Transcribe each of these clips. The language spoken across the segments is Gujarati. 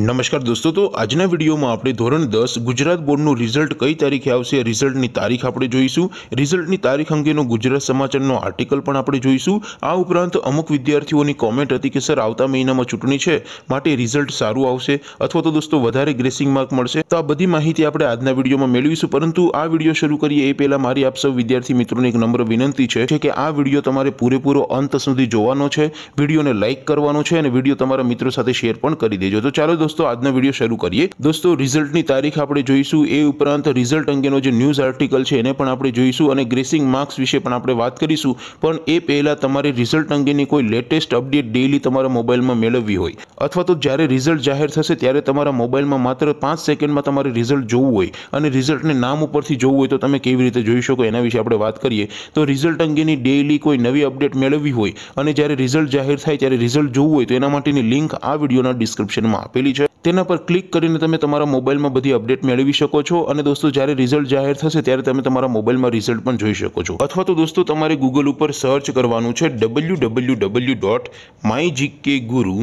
નમસ્કાર દોસ્તો તો આજના વિડીયોમાં આપણે ધોરણ દસ ગુજરાત બોર્ડનું રિઝલ્ટ કઈ તારીખે આવશે રિઝલ્ટની તારીખ આપણે જોઈશું રિઝલ્ટની તારીખ અંગેનો ગુજરાત સમાચારનો આર્ટિકલ પણ આપણે જોઈશું આ ઉપરાંત અમુક વિદ્યાર્થીઓની કોમેન્ટ હતી કે સર આવતા મહિનામાં ચૂંટણી છે માટે રિઝલ્ટ સારું આવશે અથવા તો દોસ્તો વધારે ગ્રેસિંગ માર્ક મળશે તો આ બધી માહિતી આપણે આજના વિડીયોમાં મેળવીશું પરંતુ આ વિડીયો શરૂ કરીએ એ પહેલાં મારી આપ સૌ વિદ્યાર્થી મિત્રોને એક નંબર વિનંતી છે કે આ વિડીયો તમારે પૂરેપૂરો અંત સુધી જોવાનો છે વિડીયોને લાઇક કરવાનો છે અને વિડીયો તમારા મિત્રો સાથે શેર પણ કરી દેજો તો ચાલો દોસ્તો આજનો વિડીયો શરૂ કરીએ દોસ્તો રિઝલ્ટની તારીખ આપણે જોઈશું એ ઉપરાંત રિઝલ્ટ અંગેનો જે ન્યૂઝ આર્ટિકલ છે એને પણ આપણે જોઈશું અને ગ્રેસિંગ માર્ક્સ વિશે પણ આપણે વાત કરીશું પણ એ પહેલાં તમારે રિઝલ્ટ અંગેની કોઈ લેટેસ્ટ અપડેટ ડેઇલી તમારા મોબાઈલમાં મેળવવી હોય અથવા તો જ્યારે રિઝલ્ટ જાહેર થશે ત્યારે તમારા મોબાઈલમાં માત્ર પાંચ સેકન્ડમાં તમારે રિઝલ્ટ જોવું હોય અને રિઝલ્ટને નામ ઉપરથી જોવું હોય તો તમે કેવી રીતે જોઈ શકો એના વિશે આપણે વાત કરીએ તો રિઝલ્ટ અંગેની ડેઇલી કોઈ નવી અપડેટ મેળવવી હોય અને જ્યારે રિઝલ્ટ જાહેર થાય ત્યારે રિઝલ્ટ જોવું હોય તો એના માટેની લિંક આ વિડીયોના ડિસ્ક્રિપ્શનમાં આપેલી તેના પર ક્લિક કરીને તમે તમારા મોબાઈલમાં બધી અપડેટ મેળવી શકો છો અને દોસ્તો જ્યારે રિઝલ્ટ જાહેર થશે ત્યારે તમે તમારા મોબાઈલમાં રિઝલ્ટ પણ જોઈ શકો છો અથવા તો દોસ્તો તમારે ગૂગલ ઉપર સર્ચ કરવાનું છે W W W dot my GK guru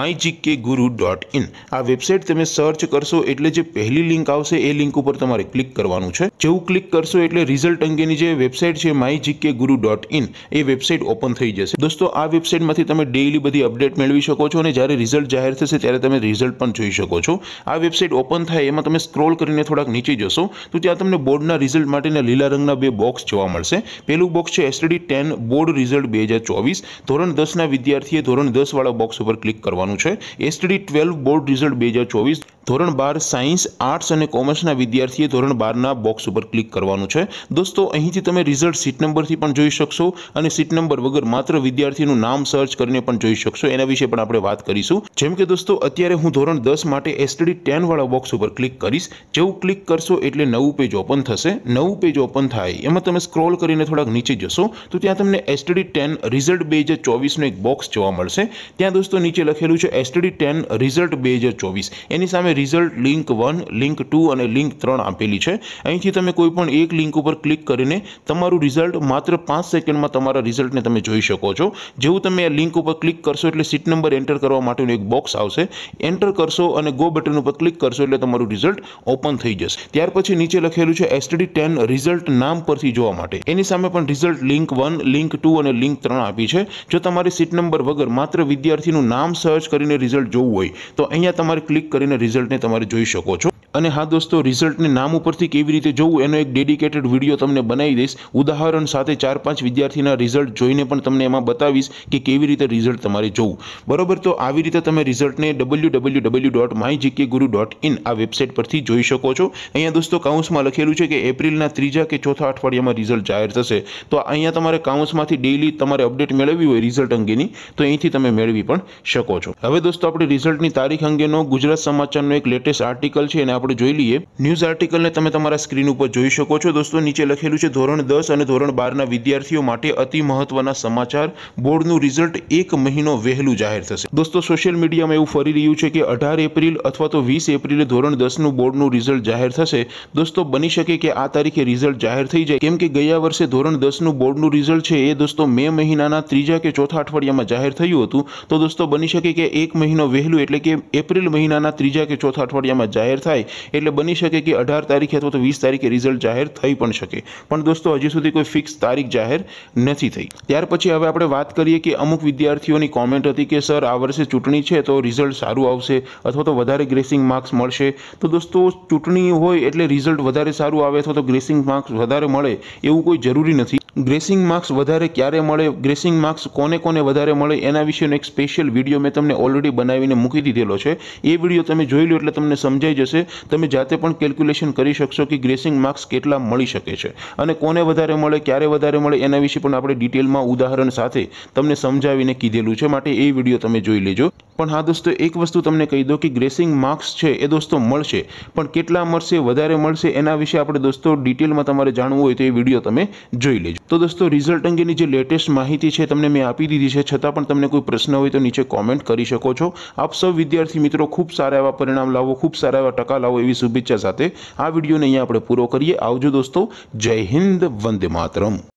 my GK guru dot in આ વેબસાઇટ તમે સર્ચ કરશો એટલે જે પહેલી લિંક આવશે એ લિંક ઉપર તમારે ક્લિક કરવાનું છે જેવું ક્લિક કરશો એટલે રિઝલ્ટ અંગેની જે વેબસાઇટ છે my GK guru dot in એ વેબસાઇટ ઓપન થઈ જશે દોસ્તો આ વેબસાઇટમાંથી તમે ડેઇલી બધી અપડેટ મેળવી શકો છો અને જ્યારે રિઝલ્ટ જાહેર થશે ત્યારે તમે રિઝલ્ટ પણ જોઈ જોઈ શકો છો આ વેબસાઇટ ઓપન થાય એમાં તમે સ્ક્રોલ કરીને થોડાક નીચે જશો તો ત્યાં તમને બોર્ડના રિઝલ્ટ માટેના લીલા રંગના બે બોક્સ જોવા મળશે પહેલું બોક્સ છે એસટીડી ટેન બોર્ડ રિઝલ્ટ બે હજાર ચોવીસ ધોરણ દસના વિદ્યાર્થીએ ધોરણ દસવાળા બોક્સ ઉપર ક્લિક કરવાનું છે એસટીડી ટ્વેલ્વ બોર્ડ રિઝલ્ટ બે હજાર ચોવીસ ધોરણ બાર સાયન્સ આર્ટ્સ અને કોમર્સના વિદ્યાર્થીએ ધોરણ બારના બોક્સ ઉપર ક્લિક કરવાનું છે દોસ્તો અહીંથી તમે રિઝલ્ટ સીટ નંબરથી પણ જોઈ શકશો અને સીટ નંબર વગર માત્ર વિદ્યાર્થીનું નામ સર્ચ કરીને પણ જોઈ શકશો એના વિશે પણ આપણે વાત કરીશું જેમ કે દોસ્તો અત્યારે હું ધોરણ દસ દસ માટે એસટીડી ટેનવાળા બોક્સ ઉપર ક્લિક કરીશ જેવું ક્લિક કરશો એટલે નવું પેજ ઓપન થશે નવું પેજ ઓપન થાય એમાં તમે સ્ક્રોલ કરીને થોડાક નીચે જશો તો ત્યાં તમને એસટડી ટેન રિઝલ્ટ બે હજાર ચોવીસનો એક બોક્સ જોવા મળશે ત્યાં દોસ્તો નીચે લખેલું છે એસટડી ટેન રિઝલ્ટ બે હજાર ચોવીસ એની સામે result link one link two અને લિંક ત્રણ આપેલી છે અહીંથી તમે કોઈ પણ એક લિંક ઉપર ક્લિક કરીને તમારું રિઝલ્ટ માત્ર પાંચ સેકન્ડમાં તમારા રિઝલ્ટને તમે જોઈ શકો છો જેવું તમે આ લિંક ઉપર ક્લિક કરશો એટલે સીટ નંબર એન્ટર કરવા માટેનું એક બોક્સ આવશે એન્ટર કરશો કરશો અને ગો બટન ઉપર ક્લિક કરશો એટલે તમારું રિઝલ્ટ ઓપન થઈ જશે ત્યાર પછી નીચે લખેલું છે એસટીડી ટેન રિઝલ્ટ નામ પરથી જોવા માટે એની સામે પણ result link one link two અને લિંક ત્રણ આપી છે જો તમારે સીટ નંબર વગર માત્ર વિદ્યાર્થીનું નામ સર્ચ કરીને રિઝલ્ટ જોવું હોય તો અહીંયા તમારે ક્લિક કરીને રિઝલ્ટને તમારે જોઈ શકો છો અને હા દોસ્તો રિઝલ્ટને નામ ઉપરથી કેવી રીતે જોવું એનો એક ડેડિકેટેડ વિડીયો તમને બનાવી દઈશ ઉદાહરણ સાથે ચાર પાંચ વિદ્યાર્થીના રિઝલ્ટ જોઈને પણ તમને એમાં બતાવીશ કે કેવી રીતે રિઝલ્ટ તમારે જોવું બરોબર તો આવી રીતે તમે રિઝલ્ટને W W W dot my GK guru dot in આ વેબસાઇટ પરથી જોઈ શકો છો અહીંયા દોસ્તો કાઉન્સમાં લખેલું છે કે એપ્રિલના ત્રીજા કે ચોથા અઠવાડિયામાં રિઝલ્ટ જાહેર થશે તો અહીંયા તમારે કાઉન્સમાંથી ડેઇલી તમારે અપડેટ મેળવવી હોય રિઝલ્ટ અંગેની તો અહીંથી તમે મેળવી પણ શકો છો હવે દોસ્તો આપણે રિઝલ્ટની તારીખ અંગેનો ગુજરાત સમાચારનો એક લેટેસ્ટ આર્ટિકલ છે અને આપણે જોઈ લઈએ ન્યૂઝ આર્ટિકલને તમે તમારા સ્ક્રીન ઉપર જોઈ શકો છો દોસ્તો નીચે લખેલું છે ધોરણ દસ અને ધોરણ બારના વિદ્યાર્થીઓ માટે અતિ મહત્વના સમાચાર બોર્ડનું રિઝલ્ટ એક મહિનો વહેલું જાહેર થશે દોસ્તો સોશિયલ મીડિયામાં એવું ફરી રહ્યું છે કે અઢાર એપ્રિલ અથવા તો વીસ એપ્રિલે ધોરણ દસનું બોર્ડનું રિઝલ્ટ જાહેર થશે દોસ્તો બની શકે કે આ તારીખે રિઝલ્ટ જાહેર થઈ જાય કેમ કે ગયા વર્ષે ધોરણ દસનું બોર્ડનું રિઝલ્ટ છે એ દોસ્તો મે મહિનાના ત્રીજા કે ચોથા અઠવાડિયામાં જાહેર થયું હતું તો દોસ્તો બની શકે કે એક મહિનો વહેલું એટલે કે એપ્રિલ મહિનાના ત્રીજા કે ચોથા અઠવાડિયામાં જાહેર થાય એટલે બની શકે કે અઢાર તારીખે અથવા તો વીસ તારીખે રિઝલ્ટ જાહેર થઈ પણ શકે પણ દોસ્તો હજી સુધી કોઈ ફિક્સ તારીખ જાહેર નથી થઈ ત્યાર પછી હવે આપણે વાત કરીએ કે અમુક વિદ્યાર્થીઓની કોમેન્ટ હતી કે સર આ વર્ષે ચૂંટણી છે તો રિઝલ્ટ સારું આવશે અથવા તો વધારે ગ્રેસિંગ માર્ક્સ મળશે તો દોસ્તો ચૂંટણી હોય એટલે રિઝલ્ટ વધારે સારું આવે અથવા તો ગ્રેસિંગ માર્ક્સ વધારે મળે એવું કોઈ જરૂરી નથી ગ્રેસિંગ માર્ક્સ વધારે ક્યારે મળે ગ્રેસિંગ માર્ક્સ કોને કોને વધારે મળે એના વિશેનો એક સ્પેશિયલ વિડીયો મેં તમને ઓલરેડી બનાવીને મૂકી દીધેલો છે એ વિડીયો તમે જોઈ લો એટલે તમને સમજાઈ જશે તમે જાતે પણ કેલ્ક્યુલેશન કરી શકશો કે ગ્રેસિંગ માર્ક્સ કેટલા મળી શકે છે અને કોને વધારે મળે ક્યારે વધારે મળે એના વિશે પણ આપણે ડિટેલમાં ઉદાહરણ સાથે તમને સમજાવીને કીધેલું છે માટે એ વિડીયો તમે જોઈ લેજો પણ હા દોસ્તો એક વસ્તુ તમને કહી દો કે ગ્રેસિંગ માર્ક્સ છે એ દોસ્તો મળશે પણ કેટલા મળશે વધારે મળશે એના વિશે આપણે દોસ્તો ડિટેલમાં તમારે જાણવું હોય તો એ વિડીયો તમે જોઈ લેજો તો દોસ્તો રિઝલ્ટ અંગેની જે લેટેસ્ટ માહિતી છે તમને મેં આપી દીધી છે છતાં પણ તમને કોઈ પ્રશ્ન હોય તો નીચે કોમેન્ટ કરી શકો છો આપ સૌ વિદ્યાર્થી મિત્રો ખૂબ સારા એવા પરિણામ લાવો ખૂબ સારા એવા ટકા લાવો એવી શુભેચ્છા સાથે આ વિડીયોને અહીંયા આપણે પૂરો કરીએ આવજો દોસ્તો જય હિન્દ વંદે માતરમ